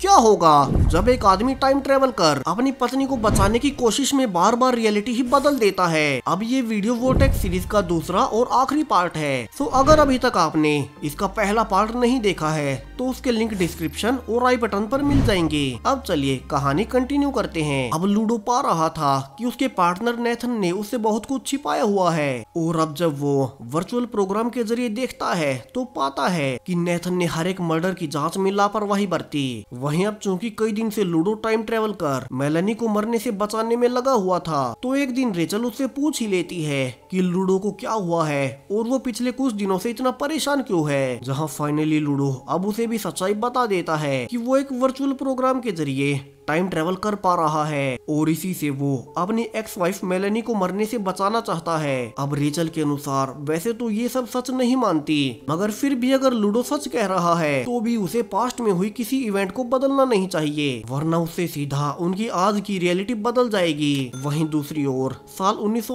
क्या होगा जब एक आदमी टाइम ट्रेवल कर अपनी पत्नी को बचाने की कोशिश में बार बार रियलिटी ही बदल देता है अब ये वीडियो वोटेक सीरीज का दूसरा और आखिरी पार्ट है तो अगर अभी तक आपने इसका पहला पार्ट नहीं देखा है तो उसके लिंक डिस्क्रिप्शन और आई बटन पर मिल जाएंगे अब चलिए कहानी कंटिन्यू करते हैं अब लूडो पा रहा था कि उसके पार्टनर नेथन ने उससे बहुत कुछ छिपाया हुआ है और अब जब वो वर्चुअल प्रोग्राम के जरिए देखता है तो पाता है कि नेथन ने हर एक मर्डर की जांच में लापरवाही बरती वही अब चूंकि कई दिन से लूडो टाइम ट्रेवल कर मेलनी को मरने से बचाने में लगा हुआ था तो एक दिन रेचल उससे पूछ ही लेती है की लूडो को क्या हुआ है और वो पिछले कुछ दिनों से इतना परेशान क्यों है जहाँ फाइनली लूडो अब उसे भी सच्चाई बता देता है कि वो एक वर्चुअल प्रोग्राम के जरिए टाइम ट्रेवल कर पा रहा है और इसी से वो अपनी एक्स वाइफ मेलेनी को मरने से बचाना चाहता है अब रेचल के अनुसार वैसे तो ये सब सच नहीं मानती मगर फिर भी अगर लूडो सच कह रहा है तो भी उसे पास्ट में हुई किसी इवेंट को बदलना नहीं चाहिए वरना उससे सीधा उनकी आज की रियलिटी बदल जाएगी वहीं दूसरी ओर साल उन्नीस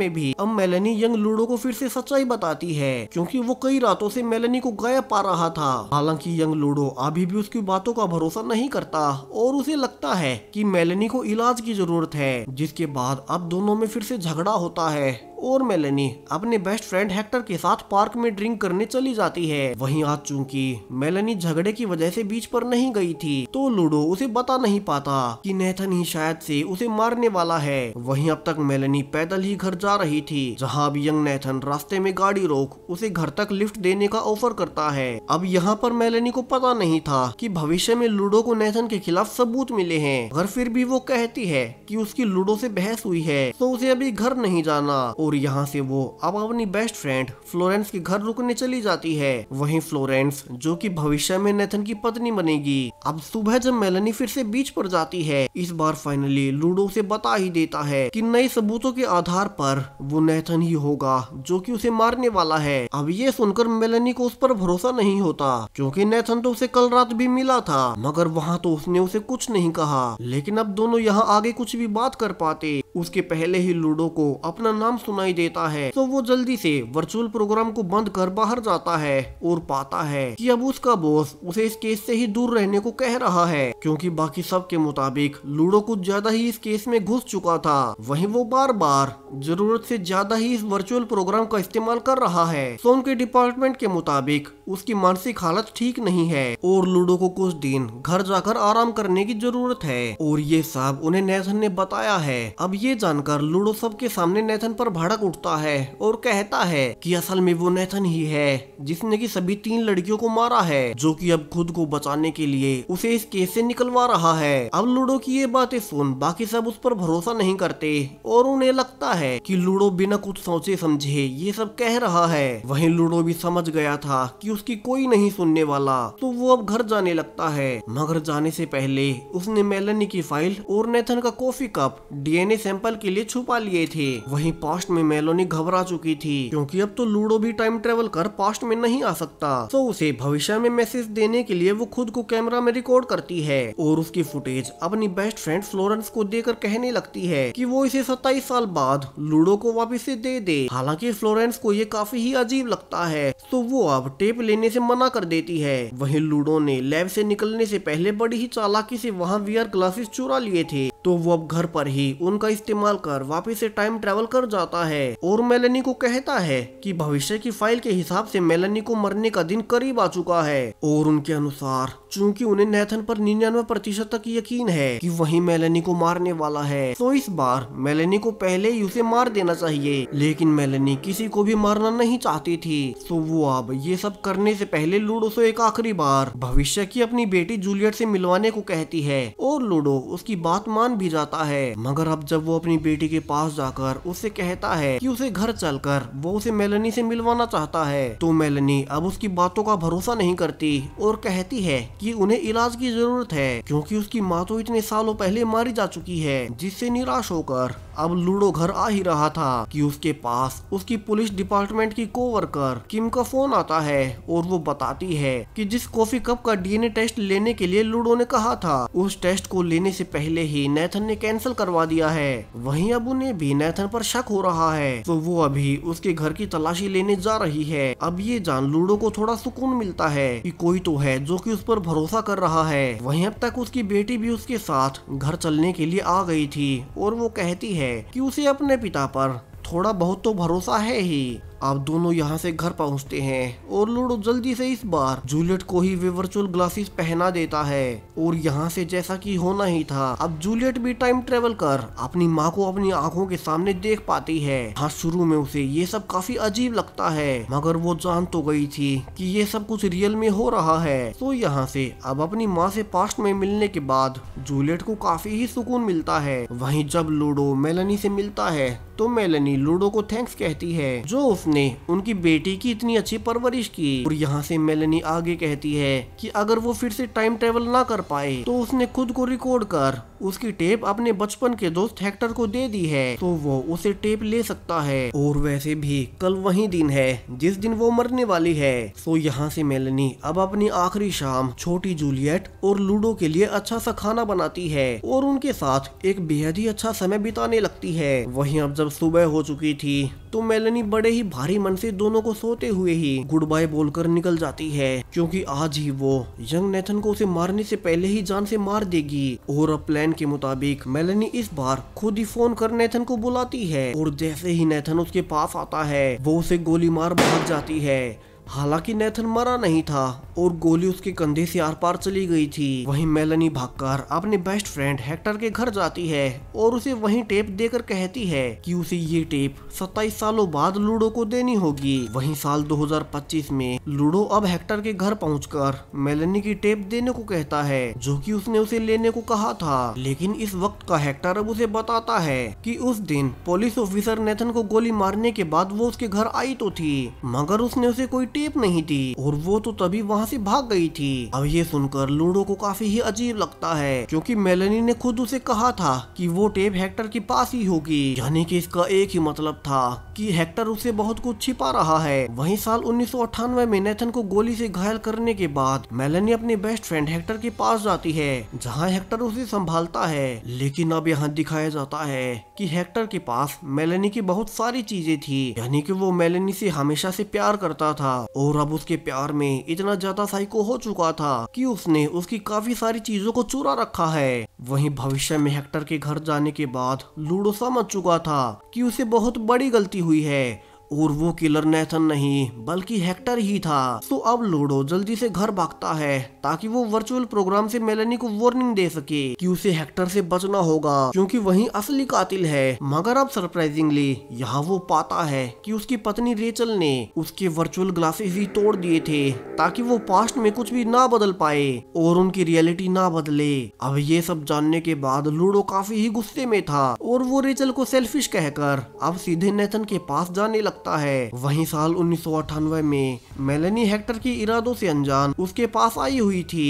में भी अब मेलनी यंग लूडो को फिर से सच्चाई बताती है क्योंकि वो कई रातों से मेलनी को गायब पा रहा था हालांकि यंग लूडो अभी भी उसकी बातों का भरोसा नहीं करता और उसे लगता है कि मेलनी को इलाज की जरूरत है जिसके बाद अब दोनों में फिर से झगड़ा होता है और मेलनी अपने बेस्ट फ्रेंड हेक्टर के साथ पार्क में ड्रिंक करने चली जाती है वहीं आज चूंकि मेलनी झगड़े की वजह से बीच पर नहीं गई थी तो लूडो उसे बता नहीं पाता कि नेथन ही शायद से उसे मारने वाला है वहीं अब तक मेलनी पैदल ही घर जा रही थी जहां अब यंग नेथन रास्ते में गाड़ी रोक उसे घर तक लिफ्ट देने का ऑफर करता है अब यहाँ पर मेलनी को पता नहीं था की भविष्य में लूडो को नेथन के खिलाफ सबूत मिले हैं अगर फिर भी वो कहती है की उसकी लूडो से बहस हुई है तो उसे अभी घर नहीं जाना और यहाँ से वो अब अपनी बेस्ट फ्रेंड फ्लोरेंस के घर रुकने चली जाती है वहीं फ्लोरेंस जो कि भविष्य में नेथन की पत्नी बनेगी अब सुबह जब मेलनी फिर से बीच पर जाती है इस बार फाइनली लूडो से बता ही देता है कि नए सबूतों के आधार पर वो नेथन ही होगा जो कि उसे मारने वाला है अब ये सुनकर मेलनी को उस पर भरोसा नहीं होता क्योंकि नेथन तो उसे कल रात भी मिला था मगर वहाँ तो उसने उसे कुछ नहीं कहा लेकिन अब दोनों यहाँ आगे कुछ भी बात कर पाते उसके पहले ही लूडो को अपना नाम सुनाई देता है तो वो जल्दी से वर्चुअल प्रोग्राम को बंद कर बाहर जाता है और पाता है कि अब उसका बॉस उसे इस केस से ही दूर रहने को कह रहा है क्योंकि बाकी सब के मुताबिक लूडो कुछ ज्यादा ही इस केस में घुस चुका था वहीं वो बार बार जरूरत से ज्यादा ही इस वर्चुअल प्रोग्राम का इस्तेमाल कर रहा है सोन के डिपार्टमेंट के मुताबिक उसकी मानसिक हालत ठीक नहीं है और लूडो को कुछ दिन घर जाकर आराम करने की जरूरत है और ये सब उन्हें नेथन ने बताया है अब ये ये जानकर लूडो सब के सामने नेथन पर भड़क उठता है और कहता है कि असल में वो नेथन ही है जिसने की सभी तीन लड़कियों को मारा है जो कि अब खुद को बचाने के लिए उसे इस केस से निकलवा रहा है अब लूडो की ये बातें सुन बाकी सब उस पर भरोसा नहीं करते और उन्हें लगता है कि लूडो बिना कुछ सोचे समझे ये सब कह रहा है वही लूडो भी समझ गया था की उसकी कोई नहीं सुनने वाला तो वो अब घर जाने लगता है मगर जाने से पहले उसने मेलनी की फाइल और नेथन का कॉफी कप डीएनए टेम्पल के लिए छुपा लिए थे वही पास्ट में मेलोनी घबरा चुकी थी क्यूँकी अब तो लूडो भी टाइम ट्रेवल कर पास्ट में नहीं आ सकता तो उसे भविष्य में मैसेज देने के लिए वो खुद को कैमरा में रिकॉर्ड करती है और उसकी फुटेज अपनी बेस्ट फ्रेंड फ्लोरेंस को देकर कहने लगती है कि वो इसे 27 साल बाद लूडो को वापस से दे दे हालांकि फ्लोरेंस को ये काफी ही अजीब लगता है तो वो अब टेप लेने से मना कर देती है वहीं लूडो ने लैब से निकलने से पहले बड़ी ही चालाकी से वहाँ वीआर ग्लासेस चुरा लिए थे तो वो अब घर पर ही उनका इस्तेमाल कर वापिस से टाइम ट्रेवल कर जाता है और मेलनी को कहता है कि भविष्य की फाइल के हिसाब से मेलनी को मरने का दिन करीब आ चुका है और उनके अनुसार चूंकि उन्हें नेथन पर निन्यानवे प्रतिशत तक यकीन है कि वही मेलेनी को मारने वाला है तो इस बार मेलेनी को पहले ही उसे मार देना चाहिए लेकिन मेलेनी किसी को भी मारना नहीं चाहती थी तो वो अब ये सब करने से पहले लूडो से एक आखिरी बार भविष्य की अपनी बेटी जूलियट से मिलवाने को कहती है और लूडो उसकी बात मान भी जाता है मगर अब जब वो अपनी बेटी के पास जाकर उससे कहता है की उसे घर कर वो उसे मेलनी से मिलवाना चाहता है तो मेलनी अब उसकी बातों का भरोसा नहीं करती और कहती है कि कि उन्हें इलाज की जरूरत है क्योंकि उसकी माँ तो इतने सालों पहले मारी जा चुकी है जिससे निराश होकर अब लूडो घर आ ही रहा था कि उसके पास उसकी पुलिस डिपार्टमेंट की कोवर्कर किम का फोन आता है और वो बताती है कि जिस कॉफी कप का डीएनए टेस्ट लेने के लिए लूडो ने कहा था उस टेस्ट को लेने से पहले ही नेथन ने कैंसिल करवा दिया है वहीं अब उन्हें भी नेथन पर शक हो रहा है तो वो अभी उसके घर की तलाशी लेने जा रही है अब ये जान लूडो को थोड़ा सुकून मिलता है कि कोई तो है जो कि उस पर भरोसा कर रहा है वहीं अब तक उसकी बेटी भी उसके साथ घर चलने के लिए आ गई थी और वो कहती है है कि उसे अपने पिता पर थोड़ा बहुत तो भरोसा है ही आप दोनों यहाँ से घर पहुँचते हैं और लूडो जल्दी से इस बार जूलियट को ही वे वर्चुअल ग्लासेस पहना देता है और यहाँ से जैसा कि होना ही था अब जूलियट भी टाइम ट्रेवल कर अपनी माँ को अपनी आंखों के सामने देख पाती है हाँ शुरू में उसे ये सब काफी अजीब लगता है मगर वो जान तो गई थी कि ये सब कुछ रियल में हो रहा है तो यहाँ से अब अपनी माँ से पास्ट में मिलने के बाद जूलियट को काफी ही सुकून मिलता है वही जब लूडो मेलनी से मिलता है तो मेलनी लूडो को थैंक्स कहती है जो उस ने उनकी बेटी की इतनी अच्छी परवरिश की और यहाँ से मेलनी आगे कहती है कि अगर वो फिर से टाइम ट्रेवल ना कर पाए तो उसने खुद को रिकॉर्ड कर उसकी टेप अपने बचपन के दोस्त हेक्टर को दे दी है तो वो उसे टेप ले सकता है और वैसे भी कल वही दिन है जिस दिन वो मरने वाली है तो यहाँ से मेलनी अब अपनी आखिरी शाम छोटी जूलियट और लूडो के लिए अच्छा सा खाना बनाती है और उनके साथ एक बेहद ही अच्छा समय बिताने लगती है वही अब जब सुबह हो चुकी थी तो मेलनी बड़े ही भारी मन से दोनों को सोते हुए ही गुड बाय बोलकर निकल जाती है क्योंकि आज ही वो यंग नेथन को उसे मारने से पहले ही जान से मार देगी और अब प्लान के मुताबिक मेलनी इस बार खुद ही फोन कर नेथन को बुलाती है और जैसे ही नेथन उसके पास आता है वो उसे गोली मार भाग जाती है हालांकि नेथन मरा नहीं था और गोली उसके कंधे से आर पार चली गई थी वहीं मेलनी भागकर अपने बेस्ट फ्रेंड हेक्टर के घर जाती है और उसे वहीं टेप देकर कहती है कि उसे ये टेप 27 सालों बाद लूडो को देनी होगी वहीं साल 2025 में लूडो अब हेक्टर के घर पहुंचकर मेलनी की टेप देने को कहता है जो की उसने उसे लेने को कहा था लेकिन इस वक्त का हेक्टर अब उसे बताता है की उस दिन पुलिस ऑफिसर नेथन को गोली मारने के बाद वो उसके घर आई तो थी मगर उसने उसे कोई टेप नहीं थी और वो तो तभी वहाँ से भाग गई थी अब ये सुनकर लूडो को काफी ही अजीब लगता है क्योंकि मेलनी ने खुद उसे कहा था कि वो टेप हेक्टर के पास ही होगी यानी कि इसका एक ही मतलब था कि हेक्टर उसे बहुत कुछ छिपा रहा है वहीं साल उन्नीस में नेथन को गोली से घायल करने के बाद मेलनी अपने बेस्ट फ्रेंड हेक्टर के पास जाती है जहाँ हेक्टर उसे संभालता है लेकिन अब यहाँ दिखाया जाता है कि हेक्टर के पास मेलनी की बहुत सारी चीजें थी यानी कि वो मेलनी से हमेशा से प्यार करता था और अब उसके प्यार में इतना ज्यादा साइको हो चुका था कि उसने उसकी काफी सारी चीजों को चुरा रखा है वहीं भविष्य में हेक्टर के घर जाने के बाद लूडो समझ चुका था कि उसे बहुत बड़ी गलती हुई है और वो किलर नेथन नहीं बल्कि हेक्टर ही था तो अब लूडो जल्दी से घर भागता है ताकि वो वर्चुअल प्रोग्राम से मेलेनी को वार्निंग दे सके कि उसे हेक्टर से बचना होगा क्योंकि वही असली कातिल है मगर अब सरप्राइजिंगली यहाँ वो पाता है कि उसकी पत्नी रेचल ने उसके वर्चुअल ग्लासेस ही तोड़ दिए थे ताकि वो पास्ट में कुछ भी ना बदल पाए और उनकी रियलिटी ना बदले अब ये सब जानने के बाद लूडो काफी ही गुस्से में था और वो रेचल को सेल्फिश कहकर अब सीधे नेथन के पास जाने लगता सकता है वहीं साल उन्नीस में मेलेनी हेक्टर की इरादों से अनजान उसके पास आई हुई थी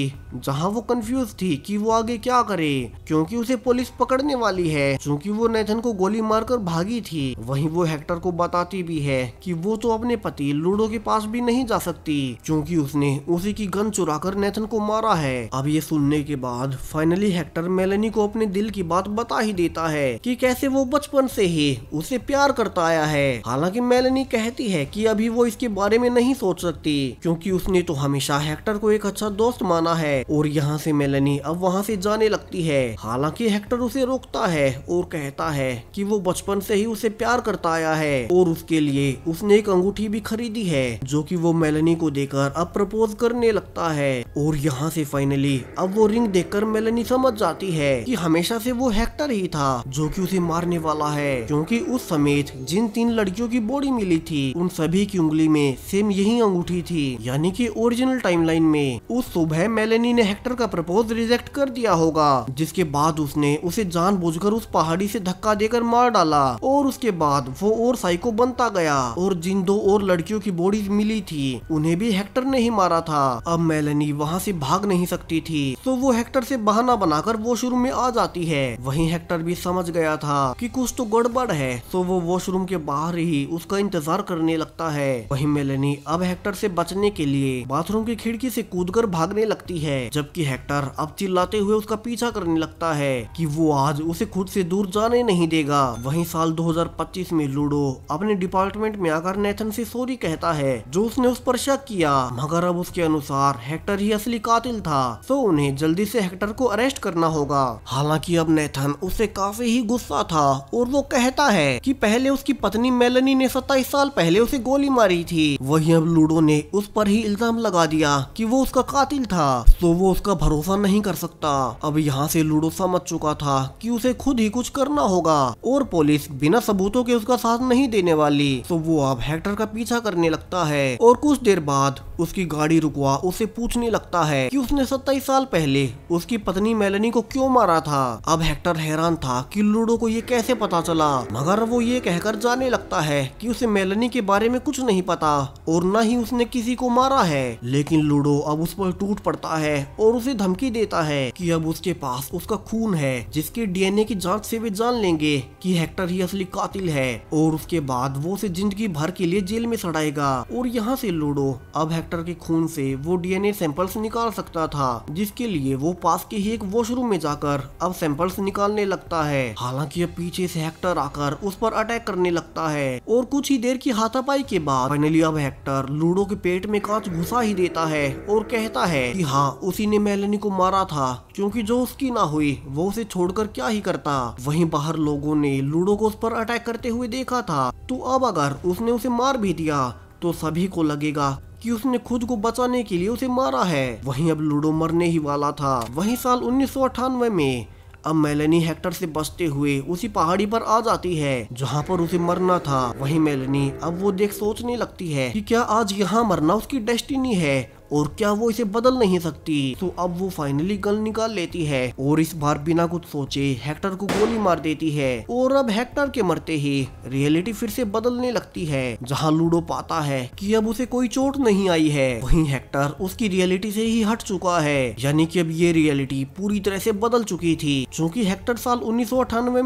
जहां वो कंफ्यूज थी कि वो आगे क्या करे क्योंकि उसे पुलिस पकड़ने वाली है क्योंकि वो नेथन को गोली मारकर भागी थी वहीं वो हेक्टर को बताती भी है कि वो तो अपने पति लूडो के पास भी नहीं जा सकती क्योंकि उसने उसी की गन चुरा कर नेथन को मारा है अब ये सुनने के बाद फाइनली हेक्टर मेलनी को अपने दिल की बात बता ही देता है की कैसे वो बचपन से ही उसे प्यार करता आया है हालांकि मेलनी कहती है कि अभी वो इसके बारे में नहीं सोच सकती क्योंकि उसने तो हमेशा हेक्टर को एक अच्छा दोस्त माना है और यहाँ से मेलनी अब वहाँ से जाने लगती है हालांकि हेक्टर उसे रोकता है और कहता है कि वो बचपन से ही उसे प्यार करता आया है और उसके लिए उसने एक अंगूठी भी खरीदी है जो की वो मेलनी को देकर अब प्रपोज करने लगता है और यहाँ से फाइनली अब वो रिंग कर मेलनी समझ जाती है की हमेशा से वो हेक्टर ही था जो की उसे मारने वाला है क्योंकि उस समेत जिन तीन लड़कियों की बॉडी अंगूठी मिली थी उन सभी की उंगली में सेम यही अंगूठी थी यानी कि ओरिजिनल टाइमलाइन में उस सुबह मेलेनी ने हेक्टर का प्रपोज रिजेक्ट कर दिया होगा जिसके बाद उसने उसे जान उस पहाड़ी से धक्का देकर मार डाला और उसके बाद वो और साइको बनता गया और जिन दो और लड़कियों की बॉडी मिली थी उन्हें भी हेक्टर ने ही मारा था अब मेलनी वहाँ से भाग नहीं सकती थी तो वो हेक्टर से बहाना बनाकर वॉशरूम में आ जाती है वहीं हेक्टर भी समझ गया था कि कुछ तो गड़बड़ है तो वो वॉशरूम के बाहर ही उसका उसका इंतजार करने लगता है वहीं मेलनी अब हेक्टर से बचने के लिए बाथरूम की खिड़की से कूदकर भागने लगती है जबकि हेक्टर अब चिल्लाते हुए उसका पीछा करने लगता है कि वो आज उसे खुद से दूर जाने नहीं देगा वहीं साल 2025 में लूडो अपने डिपार्टमेंट में आकर नेथन से सॉरी कहता है जो उसने उस पर शक किया मगर अब उसके अनुसार हेक्टर ही असली कातिल था तो उन्हें जल्दी से हेक्टर को अरेस्ट करना होगा हालांकि अब नेथन उसे काफी ही गुस्सा था और वो कहता है कि पहले उसकी पत्नी मेलनी ने सत्ताईस साल पहले उसे गोली मारी थी वही अब लूडो ने उस पर ही इल्जाम लगा दिया कि वो उसका कातिल था तो वो उसका भरोसा नहीं कर सकता अब यहाँ से लूडो समझ चुका था कि उसे खुद ही कुछ करना होगा और पुलिस बिना सबूतों के उसका साथ नहीं देने वाली तो वो अब हेक्टर का पीछा करने लगता है और कुछ देर बाद उसकी गाड़ी रुकवा उसे पूछने लगता है की उसने सत्ताईस साल पहले उसकी पत्नी मेलनी को क्यों मारा था अब हेक्टर हैरान था की लूडो को ये कैसे पता चला मगर वो ये कहकर जाने लगता है कि उसे मेलनी के बारे में कुछ नहीं पता और न ही उसने किसी को मारा है लेकिन लूडो अब उस पर टूट पड़ता है और उसे धमकी देता है कि अब उसके पास उसका खून है जिसके डीएनए की जांच से वे जान लेंगे कि हेक्टर ही असली कातिल है और उसके बाद वो उसे जिंदगी भर के लिए जेल में सड़ाएगा और यहाँ से लूडो अब हेक्टर के खून से वो डीएनए सैंपल्स निकाल सकता था जिसके लिए वो पास के ही एक वॉशरूम में जाकर अब सैंपल्स निकालने लगता है हालांकि अब पीछे से हेक्टर आकर उस पर अटैक करने लगता है और कुछ कुछ ही देर की हाथापाई के बाद फाइनली अब हेक्टर लूडो के पेट में कांच घुसा ही देता है और कहता है कि हाँ उसी ने मेलनी को मारा था क्योंकि जो उसकी ना हुई वो उसे छोड़कर क्या ही करता वहीं बाहर लोगों ने लूडो को उस पर अटैक करते हुए देखा था तो अब अगर उसने उसे मार भी दिया तो सभी को लगेगा कि उसने खुद को बचाने के लिए उसे मारा है वहीं अब लूडो मरने ही वाला था वहीं साल उन्नीस में अब मेलनी हेक्टर से बचते हुए उसी पहाड़ी पर आ जाती है जहाँ पर उसे मरना था वही मेलनी अब वो देख सोचने लगती है कि क्या आज यहाँ मरना उसकी डेस्टिनी है और क्या वो इसे बदल नहीं सकती तो अब वो फाइनली गन निकाल लेती है और इस बार बिना कुछ सोचे हेक्टर को गोली मार देती है और अब हेक्टर के मरते ही रियलिटी फिर से बदलने लगती है जहाँ लूडो पाता है कि अब उसे कोई चोट नहीं आई है वहीं हेक्टर उसकी रियलिटी से ही हट चुका है यानी कि अब ये रियलिटी पूरी तरह से बदल चुकी थी चूंकि हेक्टर साल उन्नीस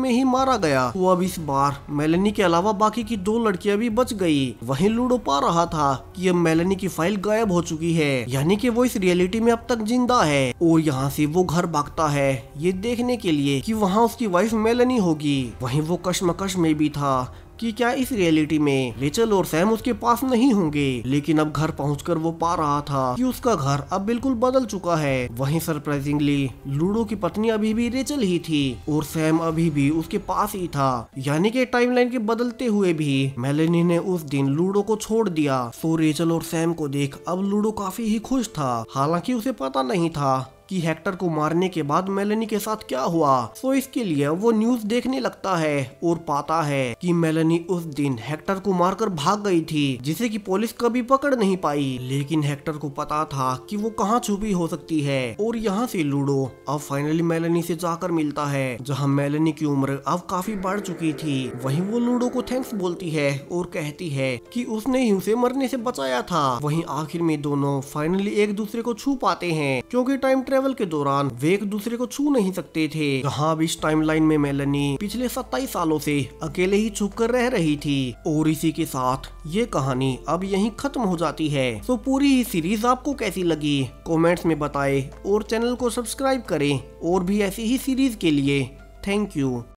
में ही मारा गया तो अब इस बार मेलनी के अलावा बाकी की दो लड़कियां भी बच गई वहीं लूडो पा रहा था कि अब मेलनी की फाइल गायब हो चुकी है है यानी कि वो इस रियलिटी में अब तक जिंदा है और यहाँ से वो घर भागता है ये देखने के लिए कि वहाँ उसकी वाइफ मेलनी होगी वहीं वो कश्मकश में भी था कि क्या इस रियलिटी में रेचल और सैम उसके पास नहीं होंगे लेकिन अब घर पहुँच वो पा रहा था की उसका घर अब बिल्कुल बदल चुका है वही सरप्राइजिंगली लूडो की पत्नी अभी भी रेचल ही थी और सैम अभी भी उसके पास ही था यानी के टाइमलाइन के बदलते हुए भी मेलेनी ने उस दिन लूडो को छोड़ दिया सो तो रेचल और सैम को देख अब लूडो काफी ही खुश था हालांकि उसे पता नहीं था कि हेक्टर को मारने के बाद मेलनी के साथ क्या हुआ सो तो इसके लिए वो न्यूज देखने लगता है और पाता है कि मेलनी उस दिन हेक्टर को मारकर भाग गई थी जिसे कि पुलिस कभी पकड़ नहीं पाई लेकिन हेक्टर को पता था कि वो कहाँ छुपी हो सकती है और यहाँ से लूडो अब फाइनली मेलनी से जाकर मिलता है जहाँ मेलनी की उम्र अब काफी बढ़ चुकी थी वही वो लूडो को थैंक्स बोलती है और कहती है की उसने ही उसे मरने से बचाया था वही आखिर में दोनों फाइनली एक दूसरे को छू पाते हैं क्योंकि टाइम ट्रेवल ट्रेवल के दौरान वे एक दूसरे को छू नहीं सकते थे जहाँ अब इस टाइमलाइन में मेलनी पिछले सत्ताईस सालों से अकेले ही छुप कर रह रही थी और इसी के साथ ये कहानी अब यही खत्म हो जाती है तो पूरी ही सीरीज आपको कैसी लगी कॉमेंट्स में बताए और चैनल को सब्सक्राइब करें और भी ऐसी ही सीरीज के लिए थैंक यू